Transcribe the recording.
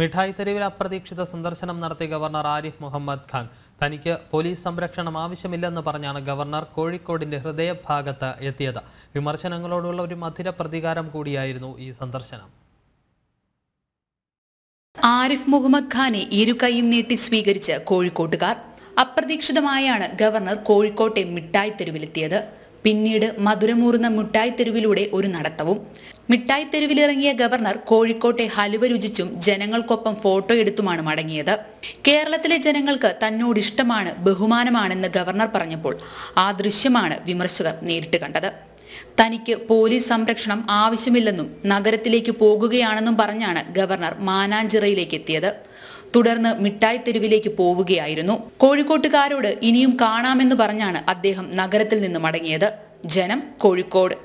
മിഠായി തെരുവിൽ അപ്രതീക്ഷിത സന്ദർശനം നടത്തിയ ഗവർണർ ആരിഫ് മുഹമ്മദ് ഖാൻ തനിക്ക് പോലീസ് സംരക്ഷണം ആവശ്യമില്ലെന്ന് പറഞ്ഞാണ് ഗവർണർ കോഴിക്കോടിന്റെ ഹൃദയഭാഗത്ത് എത്തിയത് വിമർശനങ്ങളോടുള്ള ഒരു മധുര പ്രതികാരം കൂടിയായിരുന്നു ഈ സന്ദർശനം ആരിഫ് മുഹമ്മദ് ഖാനെ ഇരുകൈയും നീട്ടി സ്വീകരിച്ച് കോഴിക്കോട്ടുകാർ അപ്രതീക്ഷിതമായാണ് ഗവർണർ കോഴിക്കോട്ടെ മിഠായി തെരുവിലെത്തിയത് പിന്നീട് മധുരമൂറുന്ന മിഠായി തെരുവിലൂടെ ഒരു നടത്തവും മിഠായി തെരുവിലിറങ്ങിയ ഗവർണർ കോഴിക്കോട്ടെ ഹലുവ രുചിച്ചും ജനങ്ങൾക്കൊപ്പം ഫോട്ടോ എടുത്തുമാണ് മടങ്ങിയത് കേരളത്തിലെ ജനങ്ങൾക്ക് തന്നോട് ഇഷ്ടമാണ് ബഹുമാനമാണെന്ന് ഗവർണർ പറഞ്ഞപ്പോൾ ആ ദൃശ്യമാണ് വിമർശകർ നേരിട്ട് കണ്ടത് തനിക്ക് പോലീസ് സംരക്ഷണം ആവശ്യമില്ലെന്നും നഗരത്തിലേക്ക് പോകുകയാണെന്നും പറഞ്ഞാണ് ഗവർണർ മാനാഞ്ചിറയിലേക്ക് എത്തിയത് തുടർന്ന് മിഠായി തെരുവിലേക്ക് പോവുകയായിരുന്നു കോഴിക്കോട്ടുകാരോട് ഇനിയും കാണാമെന്ന് പറഞ്ഞാണ് അദ്ദേഹം നഗരത്തിൽ നിന്ന് മടങ്ങിയത് ജനം കോഴിക്കോട്